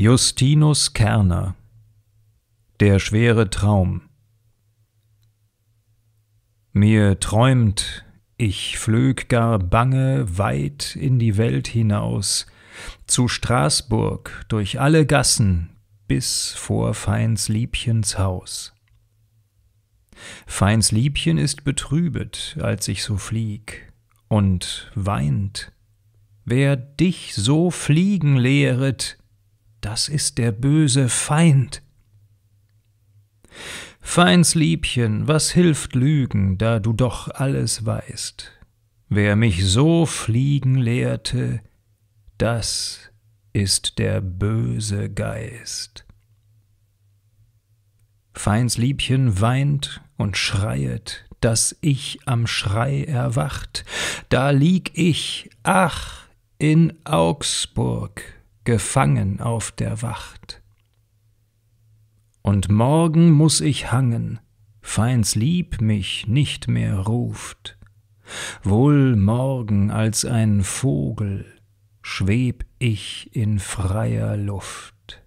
Justinus Kerner Der schwere Traum Mir träumt, ich flög gar bange weit in die Welt hinaus, zu Straßburg durch alle Gassen bis vor Feins Liebchens Haus. Feins Liebchen ist betrübet, als ich so flieg, und weint. Wer dich so fliegen lehret, das ist der böse Feind. Feins Liebchen, was hilft Lügen, da du doch alles weißt? Wer mich so fliegen lehrte, das ist der böse Geist. Feins Liebchen weint und schreiet, dass ich am Schrei erwacht. Da lieg ich, ach, in Augsburg gefangen auf der Wacht. Und morgen muß ich hangen, feins Lieb mich nicht mehr ruft. Wohl morgen als ein Vogel schweb ich in freier Luft.